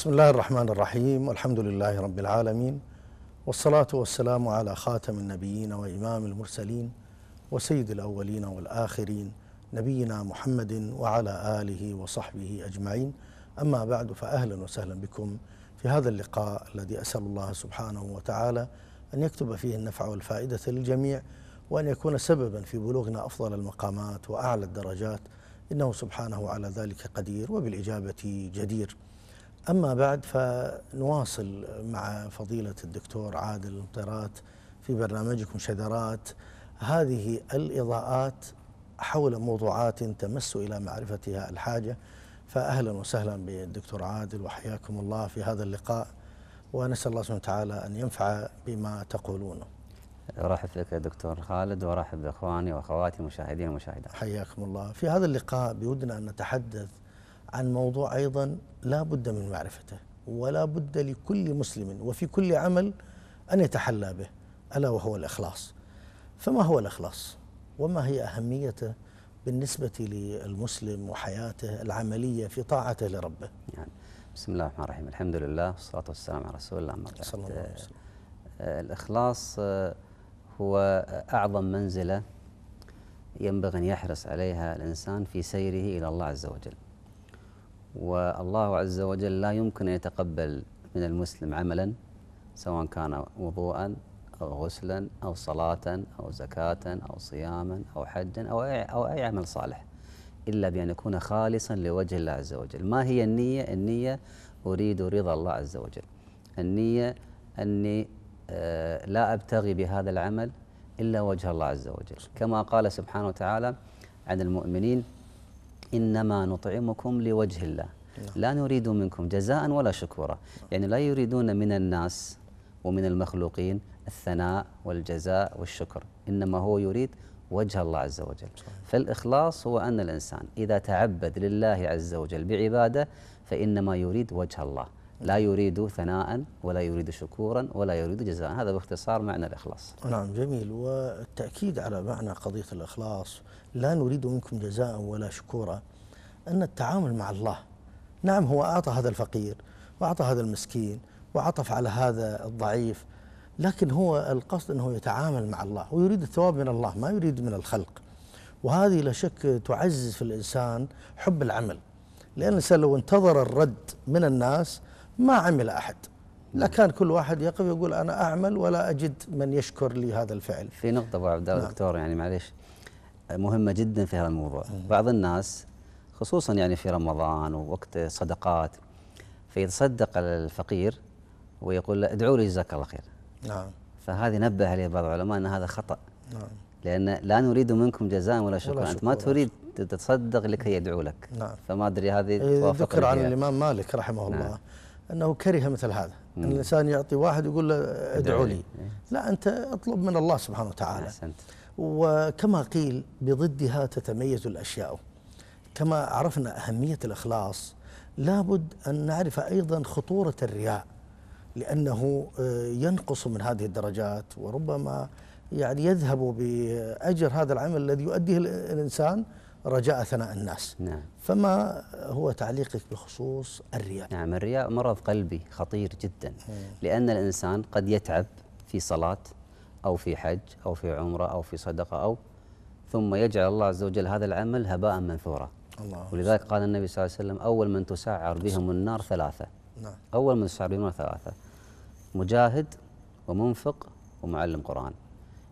بسم الله الرحمن الرحيم والحمد لله رب العالمين والصلاة والسلام على خاتم النبيين وإمام المرسلين وسيد الأولين والآخرين نبينا محمد وعلى آله وصحبه أجمعين أما بعد فأهلا وسهلا بكم في هذا اللقاء الذي أسأل الله سبحانه وتعالى أن يكتب فيه النفع والفائدة للجميع وأن يكون سببا في بلوغنا أفضل المقامات وأعلى الدرجات إنه سبحانه على ذلك قدير وبالإجابة جدير أما بعد فنواصل مع فضيلة الدكتور عادل المطيرات في برنامجكم شذرات هذه الإضاءات حول موضوعات تمس إلى معرفتها الحاجة فأهلا وسهلا بالدكتور عادل وحياكم الله في هذا اللقاء ونسأل الله سبحانه وتعالى أن ينفع بما تقولونه أرحب فيك يا دكتور خالد وأرحب بإخواني وأخواتي مشاهدين ومشاهدات حياكم الله في هذا اللقاء بودنا أن نتحدث عن موضوع أيضا لا بد من معرفته ولا بد لكل مسلم وفي كل عمل أن يتحلى به ألا وهو الإخلاص فما هو الإخلاص وما هي أهميته بالنسبة للمسلم وحياته العملية في طاعته لربه يعني بسم الله الرحمن الرحيم الحمد لله والصلاة والسلام على رسول الله صلى الله عليه وسلم آه، آه، الإخلاص آه، هو أعظم منزلة ينبغي أن يحرص عليها الإنسان في سيره إلى الله عز وجل والله عز وجل لا يمكن أن يتقبل من المسلم عملا سواء كان وضوءا أو غسلا أو صلاة أو زكاة أو صياما أو حجا أو أي, أو أي عمل صالح إلا بأن يكون خالصا لوجه الله عز وجل ما هي النية؟ النية أريد رضا الله عز وجل النية أني آه، لا أبتغي بهذا العمل إلا وجه الله عز وجل كما قال سبحانه وتعالى عن المؤمنين إنما نطعمكم لوجه الله لا نريد منكم جزاء ولا شكورا يعني لا يريدون من الناس ومن المخلوقين الثناء والجزاء والشكر إنما هو يريد وجه الله عز وجل فالإخلاص هو أن الإنسان إذا تعبد لله عز وجل بعبادة فإنما يريد وجه الله لا يريد ثناء ولا يريد شكورا ولا يريد جزاء هذا باختصار معنى الإخلاص نعم جميل والتأكيد على معنى قضية الإخلاص لا نريد منكم جزاء ولا شكورا أن التعامل مع الله نعم هو أعطى هذا الفقير وأعطى هذا المسكين وعطف على هذا الضعيف لكن هو القصد أنه يتعامل مع الله ويريد الثواب من الله ما يريد من الخلق وهذه لا شك تعزز في الإنسان حب العمل لأن الإنسان لو انتظر الرد من الناس ما عمل أحد لكان كل واحد يقف يقول أنا أعمل ولا أجد من يشكر لي هذا الفعل في نقطة أبو عبد الله نعم. دكتور يعني معلش مهمة جدا في هذا الموضوع بعض الناس خصوصا يعني في رمضان ووقت صدقات فيتصدق الفقير ويقول له ادعوا لي جزاك الله خير نعم فهذه نبه عليه بعض العلماء أن هذا خطأ نعم لأن لا نريد منكم جزاء ولا شكرا شكر أنت ما تريد تتصدق لكي يدعو لك نعم فما أدري هذه إيه، توافق ذكر عن الإمام مالك رحمه نعم الله أنه كره مثل هذا أن الإنسان يعطي واحد يقول له ادعو لي لا أنت اطلب من الله سبحانه وتعالى أحسنت. وكما قيل بضدها تتميز الأشياء كما عرفنا أهمية الإخلاص لابد أن نعرف أيضا خطورة الرياء لأنه آه، ينقص من هذه الدرجات وربما يعني يذهب بأجر هذا العمل الذي يؤديه الإنسان رجاء ثناء الناس نعم. فما هو تعليقك بخصوص الرياء نعم الرياء مرض قلبي خطير جدا مم. إيه. لأن الإنسان قد يتعب في صلاة أو في حج أو في عمرة أو في صدقة أو ثم يجعل الله عز وجل هذا العمل هباء منثورا الله ولذلك قال النبي صلى الله عليه وسلم أول من تسعر بهم النار ثلاثة نعم. أول من تسعر بهم النار ثلاثة مجاهد ومنفق ومعلم قرآن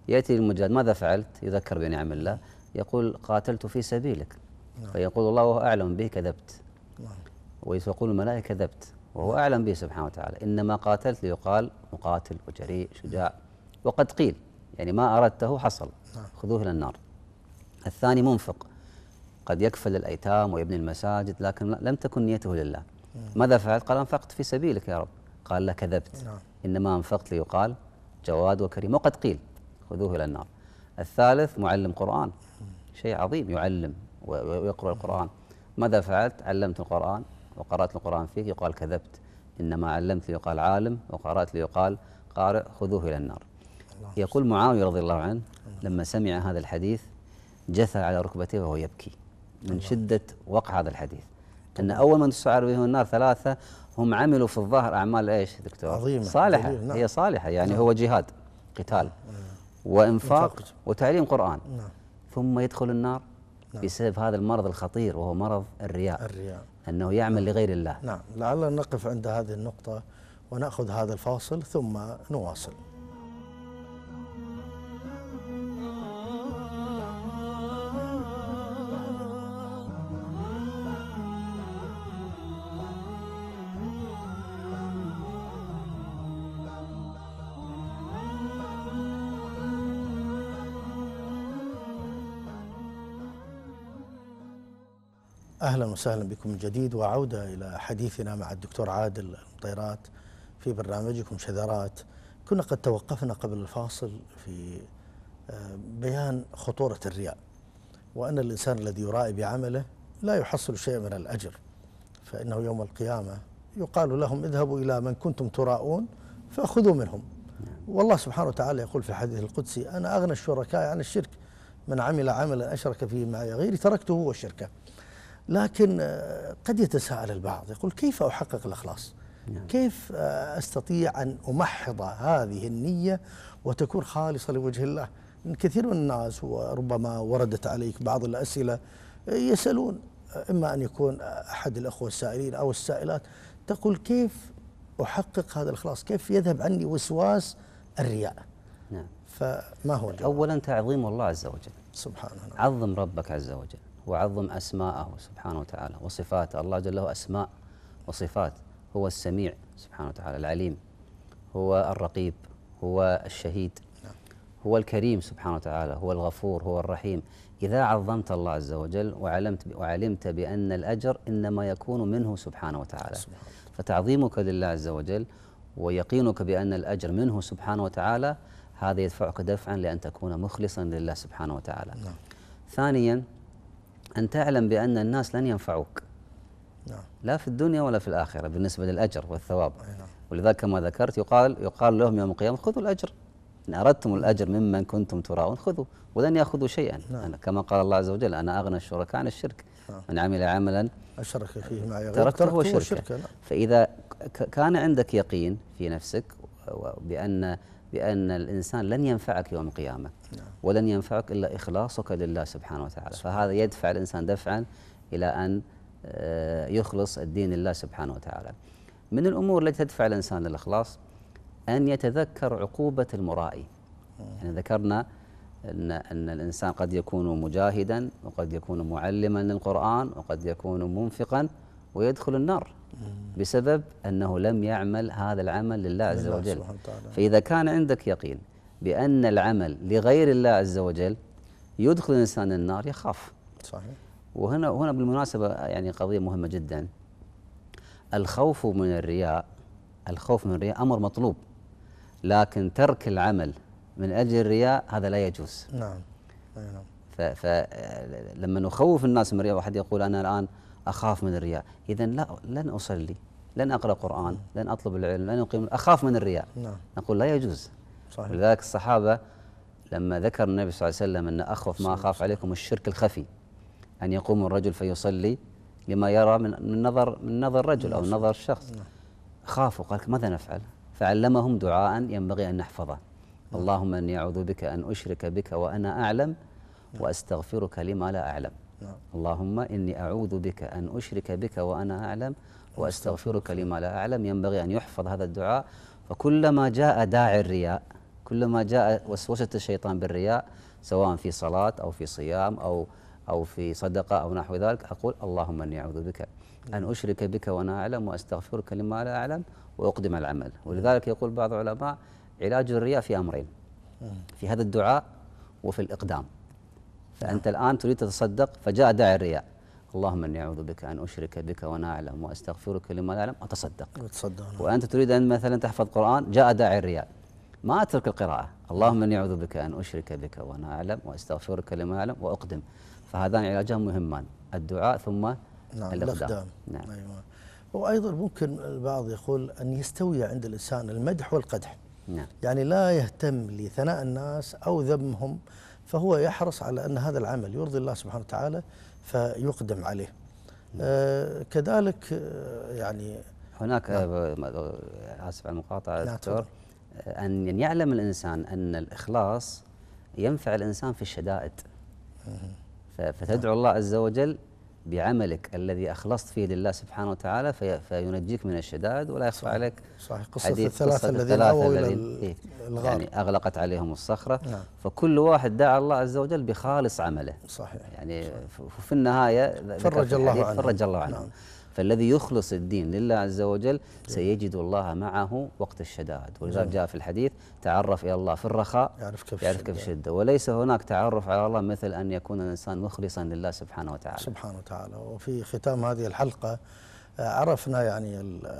يأتي المجاهد ماذا فعلت يذكر بنعم الله يقول قاتلت في سبيلك نعم. فيقول الله وهو أعلم به كذبت نعم. ويقول الملائكة كذبت وهو أعلم به سبحانه وتعالى إنما قاتلت ليقال مقاتل وجريء شجاع وقد قيل يعني ما أردته حصل نعم. خذوه إلى النار الثاني منفق قد يكفل الأيتام ويبني المساجد لكن لم تكن نيته لله نعم. ماذا فعلت؟ قال أنفقت في سبيلك يا رب قال لا كذبت نعم. إنما أنفقت ليقال جواد وكريم وقد قيل خذوه إلى النار الثالث معلم قرآن شيء عظيم يعلم ويقرأ القرآن ماذا فعلت؟ علمت القرآن وقرأت القرآن فيه يقال كذبت إنما علمت ليقال عالم وقرأت ليقال قارئ خذوه إلى النار يقول معاوية رضي الله عنه لما سمع هذا الحديث جثى على ركبتيه وهو يبكي من شدة وقع هذا الحديث أن أول من تسعر بهم النار ثلاثة هم عملوا في الظهر أعمال إيش دكتور عظيمة صالحة عظيمة. هي صالحة يعني نعم. هو جهاد قتال نعم. وإنفاق وتعليم قرآن نعم. ثم يدخل النار نعم. بسبب هذا المرض الخطير وهو مرض الرياء الرياء أنه يعمل نعم. لغير الله نعم لعلنا نقف عند هذه النقطة ونأخذ هذا الفاصل ثم نواصل أهلا وسهلا بكم من جديد وعودة إلى حديثنا مع الدكتور عادل المطيرات في برنامجكم شذرات كنا قد توقفنا قبل الفاصل في آه، بيان خطورة الرياء وأن الإنسان الذي يرائي بعمله لا يحصل شيئا من الأجر فإنه يوم القيامة يقال لهم اذهبوا إلى من كنتم تراءون فخذوا منهم نعم. والله سبحانه وتعالى يقول في الحديث القدسي أنا أغنى الشركاء عن الشرك من عمل عملا أشرك فيه معي غيري تركته هو الشركه لكن آه، قد يتساءل البعض يقول كيف أحقق الإخلاص نعم. كيف آه، أستطيع أن أمحض هذه النية وتكون خالصة لوجه الله كثير من الناس وربما وردت عليك بعض الأسئلة آه، يسألون إما أن يكون أحد الأخوة السائلين أو السائلات تقول كيف أحقق هذا الإخلاص كيف يذهب عني وسواس الرياء نعم فما هو الجواب؟ أولا تعظيم الله عز وجل سبحانه عظم ربك عز وجل وعظم أسماءه سبحانه وتعالى وصفاته الله جل له أسماء وصفات هو السميع سبحانه وتعالى العليم هو الرقيب هو الشهيد نعم. هو الكريم سبحانه وتعالى هو الغفور هو الرحيم إذا عظمت الله عز وجل وعلمت وعلمت بأن الأجر إنما يكون منه سبحانه وتعالى فتعظيمك لله عز وجل ويقينك بأن الأجر منه سبحانه وتعالى هذا يدفعك دفعا لأن تكون مخلصا لله سبحانه وتعالى نعم. ثانيا أن تعلم بأن الناس لن ينفعوك نعم. لا في الدنيا ولا في الآخرة بالنسبة للأجر والثواب نعم. ولذلك كما ذكرت يقال يقال لهم يوم القيامة خذوا الأجر إن أردتم الأجر ممن كنتم تراون خذوا ولن يأخذوا شيئا نعم. أنا كما قال الله عز وجل أنا أغنى الشركاء عن الشرك نعم. من عمل عملا أشرك فيه معي غير تركته شركا, نعم. فإذا كان عندك يقين في نفسك بأن بأن الإنسان لن ينفعك يوم القيامة نعم. ولن ينفعك إلا إخلاصك لله سبحانه وتعالى فهذا يدفع الإنسان دفعا إلى أن آه، يخلص الدين لله سبحانه وتعالى من الأمور التي تدفع الإنسان للإخلاص أن يتذكر عقوبة المرائي يعني ذكرنا أن, أن الإنسان قد يكون مجاهدا وقد يكون معلما للقرآن وقد يكون منفقا ويدخل النار بسبب أنه لم يعمل هذا العمل لله عز وجل فإذا كان عندك يقين بأن العمل لغير الله عز وجل يدخل الإنسان النار يخاف صحيح وهنا هنا بالمناسبة يعني قضية مهمة جدا الخوف من الرياء الخوف من الرياء أمر مطلوب لكن ترك العمل من أجل الرياء هذا لا يجوز نعم, نعم. فلما نخوف الناس من الرياء واحد يقول أنا الآن أخاف من الرياء إذا لا لن أصلي لن أقرأ قرآن لن أطلب العلم لن أقيم أخاف من الرياء نعم. نقول لا يجوز صحيح. ولذلك الصحابة لما ذكر النبي صلى الله عليه وسلم أن أخوف ما أخاف عليكم الشرك الخفي أن يقوم الرجل فيصلي لما يرى من من نظر من نظر رجل أو نعم، نظر شخص نعم. خافوا قال ماذا نفعل فعلمهم دعاء ينبغي أن نحفظه نعم. اللهم أني أعوذ بك أن أشرك بك وأنا أعلم وأستغفرك لما لا أعلم نعم. اللهم إني أعوذ بك أن أشرك بك وأنا أعلم وأستغفرك لما لا أعلم ينبغي أن يحفظ هذا الدعاء فكلما جاء داعي الرياء كلما جاء وسوسة الشيطان بالرياء سواء في صلاة أو في صيام أو أو في صدقة أو نحو ذلك أقول اللهم أني أعوذ بك أن أشرك بك وأنا أعلم وأستغفرك لما لا أعلم وأقدم العمل ولذلك يقول بعض العلماء علاج الرياء في أمرين نعم. في هذا الدعاء وفي الإقدام فأنت الآن تريد تتصدق فجاء داعي الرياء اللهم اني اعوذ بك ان اشرك بك وانا اعلم واستغفرك لما لا اعلم اتصدق وانت تريد ان مثلا تحفظ قران جاء داعي الرياء ما اترك القراءه اللهم اني اعوذ بك ان اشرك بك وانا اعلم واستغفرك لما اعلم واقدم فهذان علاجان مهمان الدعاء ثم نعم الاقدام نعم أيوة. وايضا ممكن البعض يقول ان يستوي عند الانسان المدح والقدح نعم. يعني لا يهتم لثناء الناس او ذمهم فهو يحرص على أن هذا العمل يرضي الله سبحانه وتعالى فيقدم عليه نعم. آه كذلك آه، يعني هناك نعم. آه، آه، آسف على المقاطعة نعم، دكتور أن يعلم الإنسان أن الإخلاص ينفع الإنسان في الشدائد فتدعو الله عز وجل بعملك الذي أخلصت فيه لله سبحانه وتعالى في فينجيك من الشدائد ولا يخفى عليك صحيح قصة الثلاثة قصة الثلاثة الذين آووا إلى إيه. الغار يعني أغلقت عليهم الصخرة نعم فكل واحد دعا الله عز وجل بخالص عمله صحيح يعني صحيح في النهاية فرج الله عنه فرج الله عنه نعم فالذي يخلص الدين لله عز وجل نعم. سيجد الله معه وقت الشدائد ولذلك نعم. جاء في الحديث تعرف إلى الله في الرخاء يعرف كيف يعرف كيف الشدة وليس هناك تعرف على الله مثل أن يكون الإنسان مخلصا لله سبحانه وتعالى سبحانه وتعالى وفي ختام هذه الحلقة آه، عرفنا يعني آه،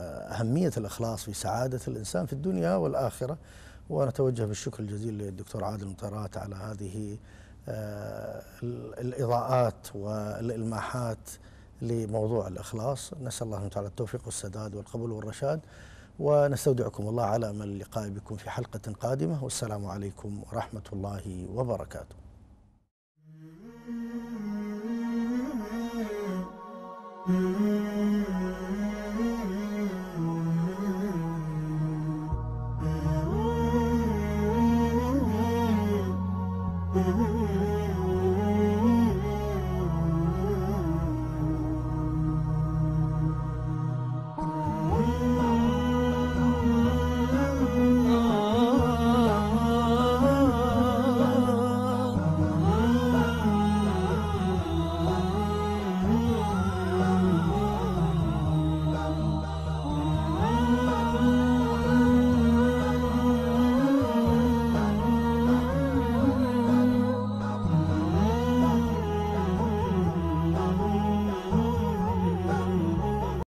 أهمية الإخلاص في سعادة الإنسان في الدنيا والآخرة ونتوجه بالشكر الجزيل للدكتور عادل مطرات على هذه آه، الإضاءات والإلماحات لموضوع الإخلاص نسأل الله تعالى التوفيق والسداد والقبول والرشاد ونستودعكم الله على أمل اللقاء بكم في حلقة قادمة والسلام عليكم ورحمة الله وبركاته